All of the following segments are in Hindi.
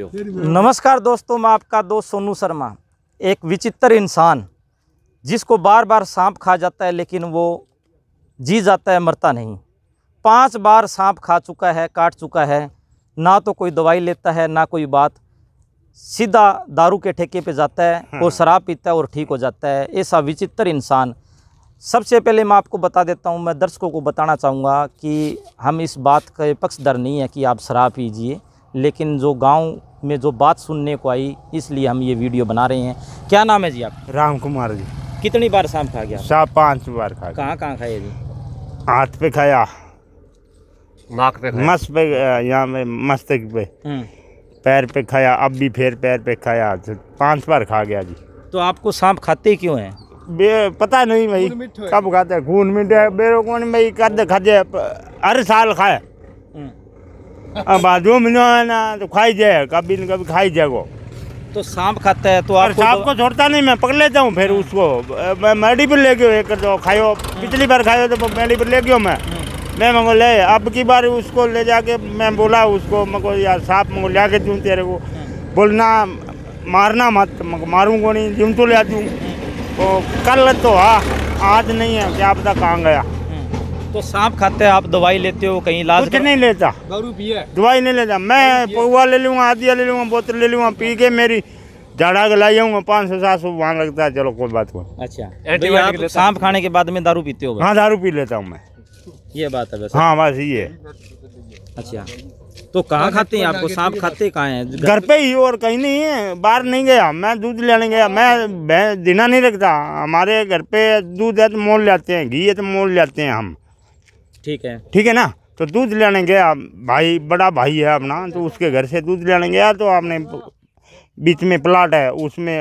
नमस्कार दोस्तों मैं आपका दोस्त सोनू शर्मा एक विचित्र इंसान जिसको बार बार सांप खा जाता है लेकिन वो जी जाता है मरता नहीं पांच बार सांप खा चुका है काट चुका है ना तो कोई दवाई लेता है ना कोई बात सीधा दारू के ठेके पे जाता है हम्म। और शराब पीता है और ठीक हो जाता है ऐसा विचित्र इंसान सबसे पहले मैं आपको बता देता हूँ मैं दर्शकों को बताना चाहूँगा कि हम इस बात का पक्षधर नहीं है कि आप शराब पीजिए लेकिन जो गांव में जो बात सुनने को आई इसलिए हम ये वीडियो बना रहे हैं क्या नाम है जी आप राम कुमार जी कितनी बार शाम खा गया शाम पाँच बार खा कहाँ कहाँ खाए जी हाथ पे खाया नाक पे मस्त पे यहाँ पे मस्तक पे हम्म। पैर पे खाया अब भी फिर पैर पे खाया पांच बार खा गया जी तो आपको सांप खाते क्यों हैं बे पता नहीं भाई कब खाते खून मिठे बेरोकोन भाई कद खाते हर साल खाए हम्म। अब में ना है ना तो खाई जाए कभी ना कभी खाई जाए तो सांप खाता है तो आप सांप तो- को छोड़ता नहीं मैं पकड़ लेता हूँ फिर हाँ। उसको मैं मेडी पर ले गयो एक दो तो खाओ हाँ। पिछली बार खाओ तो मेडी पर ले गयो मैं हाँ। मैं मंगो ले अब की बार उसको ले जाके मैं बोला उसको मगो यार सांप मगो लिया के दूँ तेरे को बोलना मारना मत मारूंगा नहीं जिम तो ले आ हूँ तो कल तो हाँ आज नहीं है क्या पता कहाँ गया तो सांप खाते आप दवाई लेते हो कहीं इलाज कुछ नहीं लेता दवाई नहीं लेता मैं पौवा ले लूँगा आदिया ले लूँगा बोतल ले लूँगा पी के मेरी झाड़ा के लाई आऊँगा पाँच सौ सात सौ वहाँ लगता है चलो कोई बात नहीं अच्छा तो सांप खाने के बाद में दारू पीते हो हाँ दारू पी लेता हूँ मैं ये बात है बस हाँ बस ये अच्छा तो कहाँ खाते हैं आपको सांप खाते कहाँ हैं घर पे ही और कहीं नहीं है बाहर नहीं गया मैं दूध लेने गया मैं दिना नहीं रखता हमारे घर पे दूध है तो मोल लेते हैं घी है तो मोल लेते हैं हम ठीक है ठीक है ना तो दूध लेने गया भाई बड़ा भाई है अपना तो उसके घर से दूध लेने गया तो आपने बीच में प्लाट है उसमें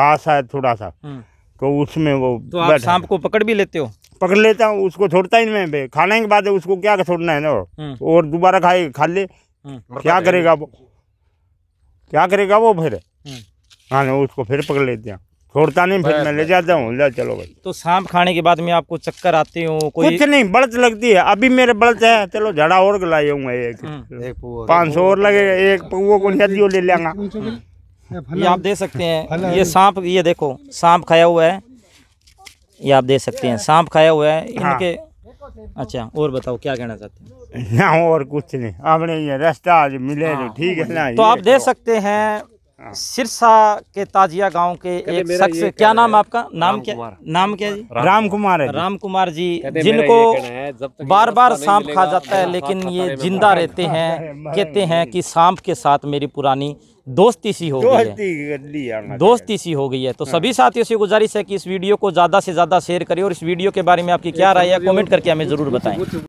घास है थोड़ा सा हम्म। तो उसमें वो तो आप सांप को पकड़ भी लेते हो पकड़ लेता हूँ उसको छोड़ता ही नहीं मैं खाने के बाद उसको क्या छोड़ना है ना हम्म। और दोबारा खाए खा ले हम्म। क्या करेगा वो क्या करेगा वो फिर हाँ उसको फिर पकड़ लेते हैं छोड़ता नहीं फिर मैं ले जाता हूँ ले चलो भाई तो सांप खाने के बाद में आपको चक्कर आती हूँ कोई कुछ नहीं बढ़त लगती है अभी मेरे बढ़त है चलो झड़ा और लाए हूँ एक हम्म। पाँच सौ और लगेगा एक वो को ले लेंगा हम्म। ये आप दे सकते हैं ये सांप ये देखो सांप खाया हुआ है ये आप दे सकते हैं सांप खाया हुआ है हाँ। इनके अच्छा और बताओ क्या कहना चाहते हैं ना और कुछ नहीं आपने ये रास्ता आज मिले तो ठीक है ना तो आप दे सकते हैं हाँ। सिरसा के ताजिया गांव के एक शख्स क्या नाम आपका नाम क्या नाम क्या जी राम कुमार है राम कुमार जी जिनको बार बार सांप खा जाता है लेकिन ये जिंदा रहते हैं कहते हैं कि सांप के साथ मेरी पुरानी दोस्ती सी हो गई है दोस्ती सी हो गई है तो हाँ। सभी साथियों से गुजारिश है कि इस वीडियो को ज़्यादा से ज़्यादा शेयर करें और इस वीडियो के बारे में आपकी क्या राय है कमेंट करके हमें ज़रूर बताएं